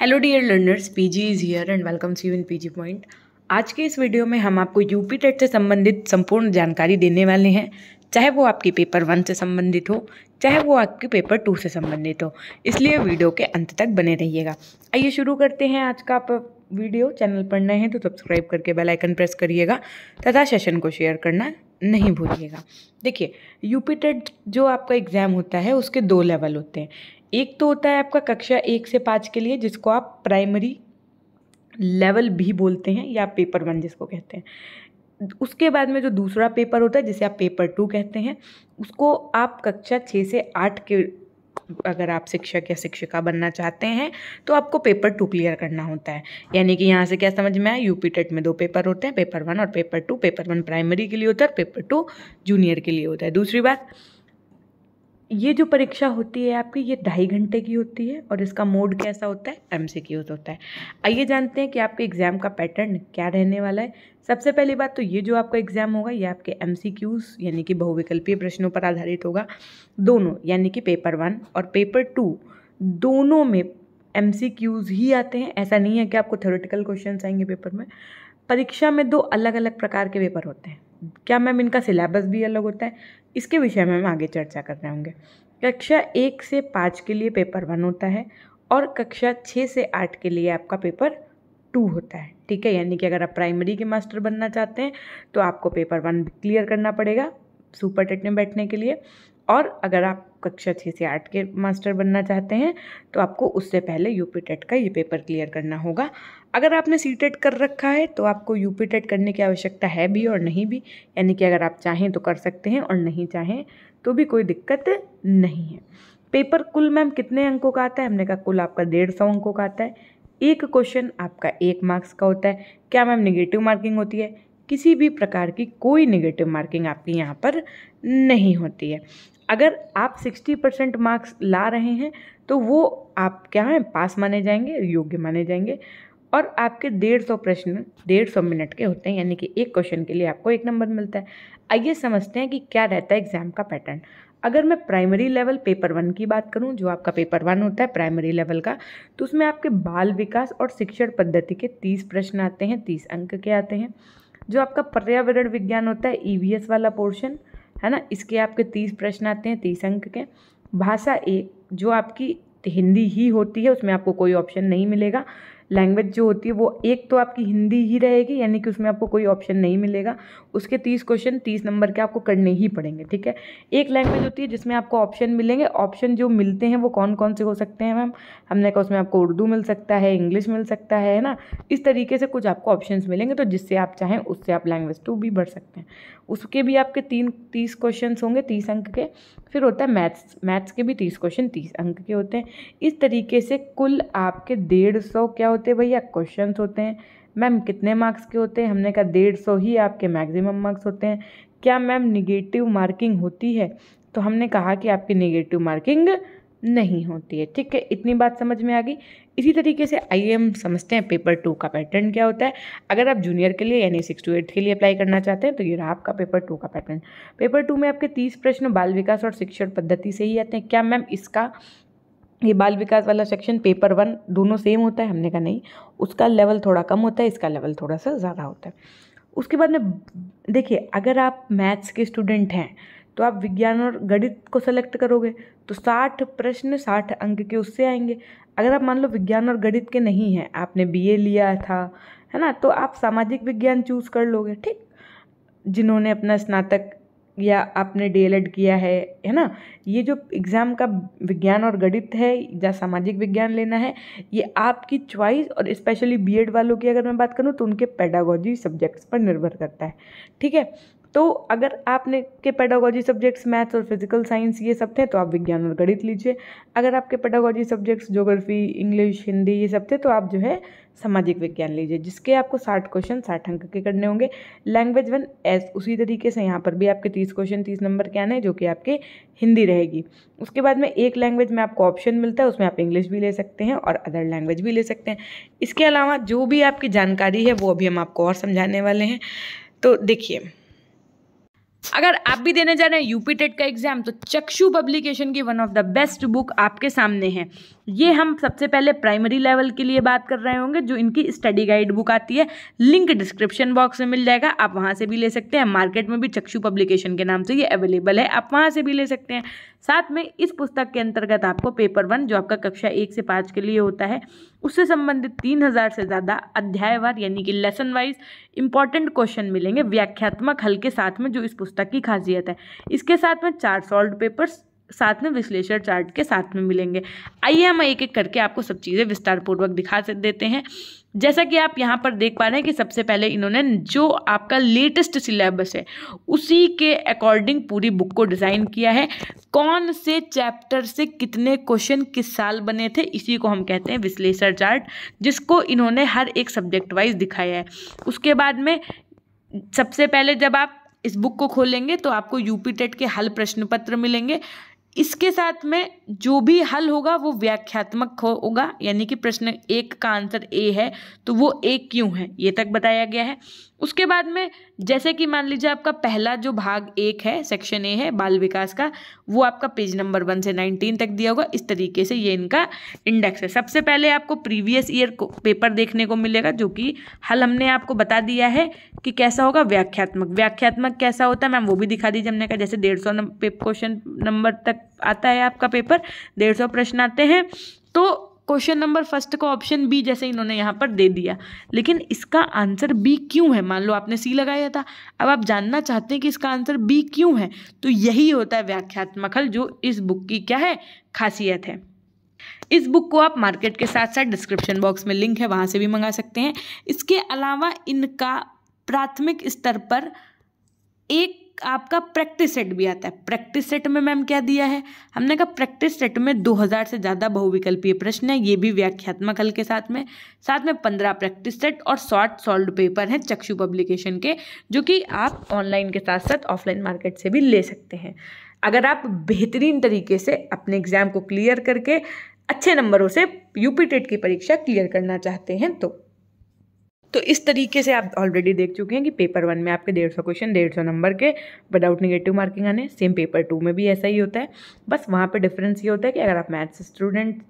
hello dear learners PG is here and welcomes you in PG point आज के इस video में हम आपको यूपी टेट से संबंधित संपूर्ण जानकारी देने वाले हैं चाहे वो आपके पेपर वन से संबंधित हो चाहे वो आपके पेपर टू से संबंधित हो इसलिए वीडियो के अंत तक बने रहिएगा आइए शुरू करते हैं आज का आप वीडियो चैनल पर नए हैं तो सब्सक्राइब करके बेल आइकन प्रेस करिएगा तथा सेशन को शेयर करना नहीं भूलिएगा देखिए यूपी टेट जो आपका एग्ज़ाम होता है उसके दो लेवल होते हैं एक तो होता है आपका कक्षा एक से पाँच के लिए जिसको आप प्राइमरी लेवल भी बोलते हैं या पेपर वन जिसको कहते हैं उसके बाद में जो दूसरा पेपर होता है जिसे आप पेपर टू कहते हैं उसको आप कक्षा छः से आठ के अगर आप शिक्षक या शिक्षिका बनना चाहते हैं तो आपको पेपर टू क्लियर करना होता है यानी कि यहाँ से क्या समझ में आया यूपी टेट e में दो पेपर होते हैं पेपर वन और paper two paper one primary के लिए होता है और पेपर टू जूनियर के लिए होता है दूसरी बात ये जो परीक्षा होती है आपकी ये ढाई घंटे की होती है और इसका मोड कैसा होता है एम होता है आइए जानते हैं कि आपके एग्ज़ाम का पैटर्न क्या रहने वाला है सबसे पहली बात तो ये जो आपका एग्ज़ाम होगा ये आपके एम यानी कि बहुविकल्पीय प्रश्नों पर आधारित होगा दोनों यानी कि पेपर वन और पेपर टू दोनों में एम ही आते हैं ऐसा नहीं है कि आपको थ्योरेटिकल क्वेश्चन आएंगे पेपर में परीक्षा में दो अलग अलग प्रकार के पेपर होते हैं क्या मैम इनका सिलेबस भी अलग होता है इसके विषय में हम आगे चर्चा कर रहे होंगे कक्षा एक से पाँच के लिए पेपर वन होता है और कक्षा छः से आठ के लिए आपका पेपर टू होता है ठीक है यानी कि अगर आप प्राइमरी के मास्टर बनना चाहते हैं तो आपको पेपर वन क्लियर करना पड़ेगा सुपर टेट में बैठने के लिए और अगर आप कक्षा छः से आठ के मास्टर बनना चाहते हैं तो आपको उससे पहले यूपी टेट का ये पेपर क्लियर करना होगा अगर आपने सी टेट कर रखा है तो आपको यूपी टेट करने की आवश्यकता है भी और नहीं भी यानी कि अगर आप चाहें तो कर सकते हैं और नहीं चाहें तो भी कोई दिक्कत नहीं है पेपर कुल मैम कितने अंकों का आता है हमने कहा कुल आपका डेढ़ सौ अंकों का आता है एक क्वेश्चन आपका एक मार्क्स का होता है क्या मैम निगेटिव मार्किंग होती है किसी भी प्रकार की कोई निगेटिव मार्किंग आपकी यहाँ पर नहीं होती है अगर आप 60 परसेंट मार्क्स ला रहे हैं तो वो आप क्या हैं पास माने जाएंगे योग्य माने जाएंगे और आपके डेढ़ सौ प्रश्न डेढ़ सौ मिनट के होते हैं यानी कि एक क्वेश्चन के लिए आपको एक नंबर मिलता है आइए समझते हैं कि क्या रहता है एग्ज़ाम का पैटर्न अगर मैं प्राइमरी लेवल पेपर वन की बात करूं जो आपका पेपर वन होता है प्राइमरी लेवल का तो उसमें आपके बाल विकास और शिक्षण पद्धति के तीस प्रश्न आते हैं तीस अंक के आते हैं जो आपका पर्यावरण विज्ञान होता है ई e वाला पोर्शन है ना इसके आपके तीस प्रश्न आते हैं तीस अंक के भाषा एक जो आपकी हिंदी ही होती है उसमें आपको कोई ऑप्शन नहीं मिलेगा लैंग्वेज जो होती है वो एक तो आपकी हिंदी ही रहेगी यानी कि उसमें आपको कोई ऑप्शन नहीं मिलेगा उसके तीस क्वेश्चन तीस नंबर के आपको करने ही पड़ेंगे ठीक है एक लैंग्वेज होती है जिसमें आपको ऑप्शन मिलेंगे ऑप्शन जो मिलते हैं वो कौन कौन से हो सकते हैं मैम हमने कहा उसमें आपको उर्दू मिल सकता है इंग्लिश मिल सकता है ना इस तरीके से कुछ आपको ऑप्शन मिलेंगे तो जिससे आप चाहें उससे आप लैंग्वेज टू तो भी बढ़ सकते हैं उसके भी आपके तीन तीस क्वेश्चन होंगे तीस अंक के फिर होता है मैथ्स मैथ्स के भी तीस क्वेश्चन तीस अंक के होते हैं इस तरीके से कुल आपके डेढ़ सौ क्या होते हैं भैया क्वेश्चन होते हैं मैम कितने मार्क्स के होते हैं हमने कहा डेढ़ सौ ही आपके मैक्सिमम मार्क्स होते हैं क्या मैम निगेटिव मार्किंग होती है तो हमने कहा कि आपकी निगेटिव मार्किंग नहीं होती है ठीक है इतनी बात समझ में आ गई इसी तरीके से आइए हम समझते हैं पेपर टू का पैटर्न क्या होता है अगर आप जूनियर के लिए यानी सिक्स टू एट के लिए अप्लाई करना चाहते हैं तो ये रहा आपका पेपर टू का पैटर्न पेपर टू में आपके तीस प्रश्न बाल विकास और शिक्षण पद्धति से ही आते हैं क्या मैम इसका ये बाल विकास वाला सेक्शन पेपर वन दोनों सेम होता है हमने कहा नहीं उसका लेवल थोड़ा कम होता है इसका लेवल थोड़ा सा ज़्यादा होता है उसके बाद में देखिए अगर आप मैथ्स के स्टूडेंट हैं तो आप विज्ञान और गणित को सेलेक्ट करोगे तो साठ प्रश्न साठ अंक के उससे आएंगे अगर आप मान लो विज्ञान और गणित के नहीं हैं आपने बी लिया था है ना तो आप सामाजिक विज्ञान चूज़ कर लोगे ठीक जिन्होंने अपना स्नातक या आपने डीएलएड किया है है ना ये जो एग्ज़ाम का विज्ञान और गणित है या सामाजिक विज्ञान लेना है ये आपकी च्वाइस और स्पेशली बीएड वालों की अगर मैं बात करूँ तो उनके पेडागोजी सब्जेक्ट्स पर निर्भर करता है ठीक है तो अगर आपने के पेडागॉजी सब्जेक्ट्स मैथ्स और फिजिकल साइंस ये सब थे तो आप विज्ञान और गणित लीजिए अगर आपके pedagogy subjects geography English Hindi ये सब थे तो आप जो है सामाजिक विज्ञान लीजिए जिसके आपको साठ क्वेश्चन साठ अंक के करने होंगे लैंग्वेज वन एस उसी तरीके से यहाँ पर भी आपके तीस क्वेश्चन तीस नंबर के आने जो कि आपके हिंदी रहेगी उसके बाद में एक लैंग्वेज में आपको ऑप्शन मिलता है उसमें आप इंग्लिश भी ले सकते हैं और अदर लैंग्वेज भी ले सकते हैं इसके अलावा जो भी आपकी जानकारी है वो अभी हम आपको और समझाने वाले हैं तो देखिए अगर आप भी देने जा रहे हैं यूपी टेट का एग्जाम तो चक्षु पब्लिकेशन की one of the best book आपके सामने है ये हम सबसे पहले प्राइमरी लेवल के लिए बात कर रहे होंगे जो इनकी स्टडी गाइड बुक आती है लिंक डिस्क्रिप्शन बॉक्स में मिल जाएगा आप वहाँ से भी ले सकते हैं मार्केट में भी चक्षु पब्लिकेशन के नाम से ये अवेलेबल है आप वहाँ से भी ले सकते हैं साथ में इस पुस्तक के अंतर्गत आपको पेपर वन जो आपका कक्षा एक से पाँच के लिए होता है उससे संबंधित तीन हज़ार से ज़्यादा अध्यायवार यानी कि लेसन वाइज इंपॉर्टेंट क्वेश्चन मिलेंगे व्याख्यात्मक हल के साथ में जो इस पुस्तक की खासियत है इसके साथ में चार सॉल्व पेपर्स साथ में विश्लेषण चार्ट के साथ में मिलेंगे आइए हम एक एक करके आपको सब चीज़ें विस्तारपूर्वक दिखा देते हैं जैसा कि आप यहाँ पर देख पा रहे हैं कि सबसे पहले इन्होंने जो आपका लेटेस्ट सिलेबस है उसी के अकॉर्डिंग पूरी बुक को डिज़ाइन किया है कौन से चैप्टर से कितने क्वेश्चन किस साल बने थे इसी को हम कहते हैं विश्लेषण चार्ट जिसको इन्होंने हर एक सब्जेक्ट वाइज दिखाया है उसके बाद में सबसे पहले जब आप इस बुक को खोलेंगे तो आपको यूपी टेट के हल प्रश्न पत्र मिलेंगे इसके साथ में जो भी हल होगा वो व्याख्यात्मक होगा यानी कि प्रश्न एक का आंसर ए है तो वो ए क्यों है ये तक बताया गया है उसके बाद में जैसे कि मान लीजिए आपका पहला जो भाग एक है सेक्शन ए है बाल विकास का वो आपका पेज नंबर वन से नाइनटीन तक दिया होगा इस तरीके से ये इनका इंडेक्स है सबसे पहले आपको प्रीवियस ईयर को पेपर देखने को मिलेगा जो कि हल हमने आपको बता दिया है कि कैसा होगा व्याख्यात्मक व्याख्यात्मक कैसा होता है मैम वो भी दिखा दीजिए हमने कहा जैसे डेढ़ सौ क्वेश्चन नंबर तक आता है आपका पेपर डेढ़ सौ प्रश्न आते हैं तो क्वेश्चन नंबर फर्स्ट का ऑप्शन बी जैसे इन्होंने यहाँ पर दे दिया लेकिन इसका आंसर बी क्यों है मान लो आपने सी लगाया था अब आप जानना चाहते हैं कि इसका आंसर बी क्यों है तो यही होता है व्याख्यात्मक हल जो इस बुक की क्या है खासियत है इस बुक को आप मार्केट के साथ साथ डिस्क्रिप्शन बॉक्स में लिंक है वहाँ से भी मंगा सकते हैं इसके अलावा इनका प्राथमिक स्तर पर एक आपका प्रैक्टिस सेट भी आता है प्रैक्टिस सेट में मैम क्या दिया है हमने कहा प्रैक्टिस सेट में 2000 से ज़्यादा बहुविकल्पीय प्रश्न है ये भी व्याख्यात्मक हल के साथ में साथ में 15 प्रैक्टिस सेट और शॉर्ट सॉल्व पेपर हैं चक्षु पब्लिकेशन के जो कि आप ऑनलाइन के साथ साथ ऑफलाइन मार्केट से भी ले सकते हैं अगर आप बेहतरीन तरीके से अपने एग्ज़ाम को क्लियर करके अच्छे नंबरों से यूपी टेट की परीक्षा क्लियर करना चाहते हैं तो तो इस तरीके से आप ऑलरेडी देख चुके हैं कि पेपर वन में आपके डेढ़ सौ क्वेश्चन डेढ़ सौ नंबर के विदाउट निगेटिव मार्किंग आने सेम पेपर टू में भी ऐसा ही होता है बस वहाँ पर डिफरेंस ये होता है कि अगर आप मैथ्स स्टूडेंट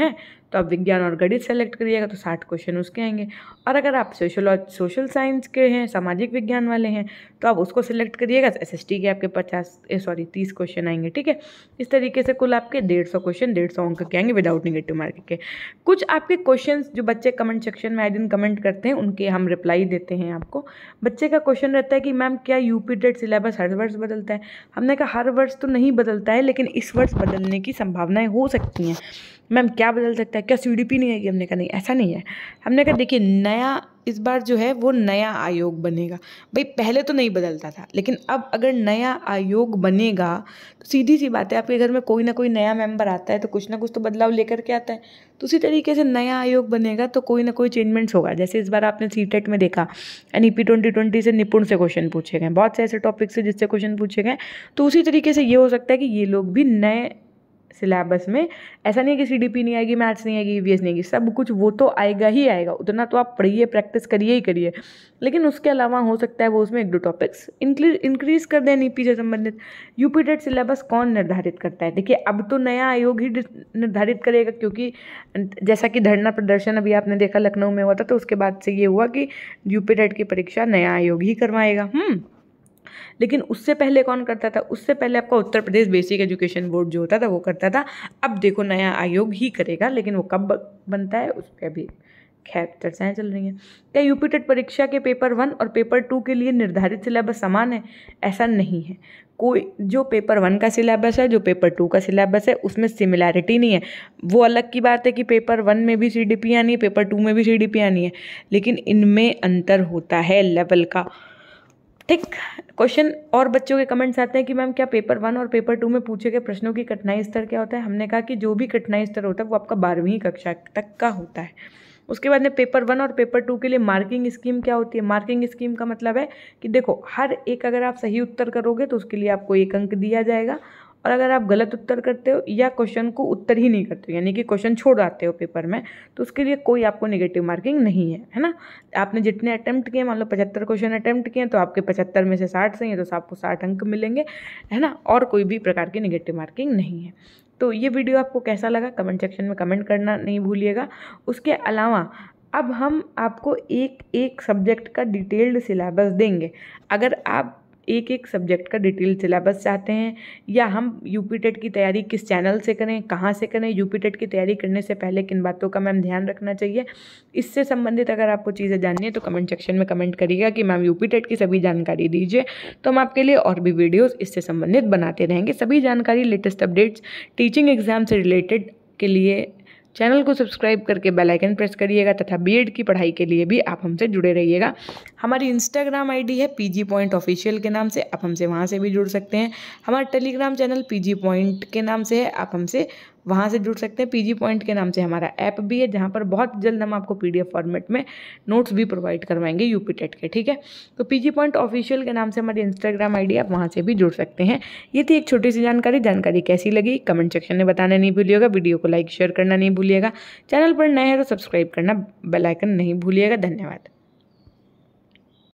हैं तो आप विज्ञान और गणित सेलेक्ट करिएगा तो साठ क्वेश्चन उसके आएंगे और अगर आप सोशल और सोशल साइंस के हैं सामाजिक विज्ञान वाले हैं तो आप उसको सिलेक्ट करिएगा तो एस के आपके पचास सॉरी तीस क्वेश्चन आएंगे ठीक है इस तरीके से कुल आपके डेढ़ सौ क्वेश्चन डेढ़ सौ अंक के आएंगे विदाउट निगेटिव मार्किंग के कुछ आपके क्वेश्चन जो बच्चे कमेंट सेक्शन में आए दिन कमेंट करते हैं उनके हम रिप्लाई देते हैं आपको बच्चे का क्वेश्चन रहता है कि मैम क्या यूपी डेट सिलेबस हर वर्ष बदलता है हमने कहा हर वर्ष तो नहीं बदलता है लेकिन इस वर्ष बदलने की संभावनाएं हो सकती हैं मैम क्या बदल सकता है सकता है क्या सी नहीं आएगी हमने कहा नहीं ऐसा नहीं है हमने कहा देखिए नया इस बार जो है वो नया आयोग बनेगा भाई पहले तो नहीं बदलता था लेकिन अब अगर नया आयोग बनेगा तो सीधी सी बात है आपके घर में कोई ना कोई नया मेंबर आता है तो कुछ ना कुछ तो बदलाव लेकर के आता है तो उसी तरीके से नया आयोग बनेगा तो कोई ना कोई चेंजमेंट्स होगा जैसे इस बार आपने सी टेट e में देखा N E P twenty twenty से निपुण से क्वेश्चन पूछे गए बहुत से ऐसे टॉपिक्स से जिससे क्वेश्चन पूछे गए तो उसी तरीके से ये हो सकता है कि ये लोग भी नए सिलेबस में ऐसा नहीं है कि सी नहीं आएगी मैथ्स नहीं आएगी ई e नहीं आएगी सब कुछ वो तो आएगा ही आएगा उतना तो आप पढ़िए प्रैक्टिस करिए ही करिए लेकिन उसके अलावा हो सकता है वो उसमें एक दो टॉपिक्स इंक्रीज कर दें नीपी e से संबंधित यूपी टेट सिलेबस कौन निर्धारित करता है देखिए अब तो नया आयोग ही निर्धारित करेगा क्योंकि जैसा कि धरना प्रदर्शन अभी आपने देखा लखनऊ में हुआ था तो उसके बाद से ये हुआ कि यूपी टेट की परीक्षा नया आयोग ही करवाएगा हम्म लेकिन उससे पहले कौन करता था उससे पहले आपका Uttar Pradesh basic education board जो होता था वो करता था अब देखो नया आयोग ही करेगा लेकिन वो कब बनता है उस पर अभी खैर चर्चाएँ चल रही हैं क्या यूपी टेट परीक्षा के पेपर वन और पेपर टू के लिए निर्धारित सिलेबस समान है ऐसा नहीं है कोई जो पेपर वन का सिलेबस है जो पेपर टू का सिलेबस है उसमें सिमिलैरिटी नहीं है वो अलग की बात है कि पेपर वन में भी सी डी पी आनी है पेपर टू में भी सी डी पी आनी है लेकिन इनमें अंतर होता है लेवल का ठीक क्वेश्चन और बच्चों के कमेंट्स आते हैं कि मैम क्या पेपर वन और पेपर टू में पूछे गए प्रश्नों की कठिनाई स्तर क्या होता है हमने कहा कि जो भी कठिनाई स्तर होता है वो आपका बारहवीं कक्षा तक का होता है उसके बाद में पेपर वन और पेपर टू के लिए मार्किंग स्कीम क्या होती है मार्किंग स्कीम का मतलब है कि देखो हर एक अगर आप सही उत्तर करोगे तो उसके लिए आपको एक अंक दिया जाएगा और अगर आप गलत उत्तर करते हो या क्वेश्चन को उत्तर ही नहीं करते हो यानी कि क्वेश्चन छोड़ आते हो पेपर में तो उसके लिए कोई आपको निगेटिव मार्किंग नहीं है है ना आपने जितने अटैम्प्ट किए मान लो पचहत्तर क्वेश्चन अटैम्प्ट किए तो आपके पचहत्तर में से साठ सही है तो आपको साठ अंक मिलेंगे है ना और कोई भी प्रकार की निगेटिव मार्किंग नहीं है तो ये वीडियो आपको कैसा लगा कमेंट सेक्शन में कमेंट करना नहीं भूलिएगा उसके अलावा अब हम आपको एक एक सब्जेक्ट का डिटेल्ड सिलेबस देंगे अगर आप एक एक सब्जेक्ट का डिटेल सिलेबस चाहते हैं या हम यूपी टेट की तैयारी किस चैनल से करें कहाँ से करें यूपी टेट की तैयारी करने से पहले किन बातों का मैम ध्यान रखना चाहिए इससे संबंधित अगर आपको चीज़ें जाननी है तो कमेंट सेक्शन में कमेंट करिएगा कि मैम यूपी टेट की सभी जानकारी दीजिए तो हम आपके लिए और भी वीडियोज़ इससे संबंधित बनाते रहेंगे सभी जानकारी लेटेस्ट अपडेट्स टीचिंग एग्जाम से रिलेटेड के लिए चैनल को सब्सक्राइब करके बेल आइकन प्रेस करिएगा तथा बीएड की पढ़ाई के लिए भी आप हमसे जुड़े रहिएगा हमारी इंस्टाग्राम आईडी है पीजी पॉइंट ऑफिशियल के नाम से आप हमसे वहाँ से भी जुड़ सकते हैं हमारा टेलीग्राम चैनल पीजी पॉइंट के नाम से है आप हमसे वहाँ से जुड़ सकते हैं पीजी पॉइंट के नाम से हमारा ऐप भी है जहाँ पर बहुत जल्द हम आपको पीडीएफ फॉर्मेट में नोट्स भी प्रोवाइड करवाएंगे यूपी टेट के ठीक है तो पीजी पॉइंट ऑफिशियल के नाम से हमारी इंस्टाग्राम आईडी आप वहाँ से भी जुड़ सकते हैं ये थी एक छोटी सी जानकारी जानकारी कैसी लगी कमेंट सेक्शन में बताना नहीं भूलिएगा वीडियो को लाइक शेयर करना नहीं भूलिएगा चैनल पर नए हैं तो सब्सक्राइब करना बेलाइकन नहीं भूलिएगा धन्यवाद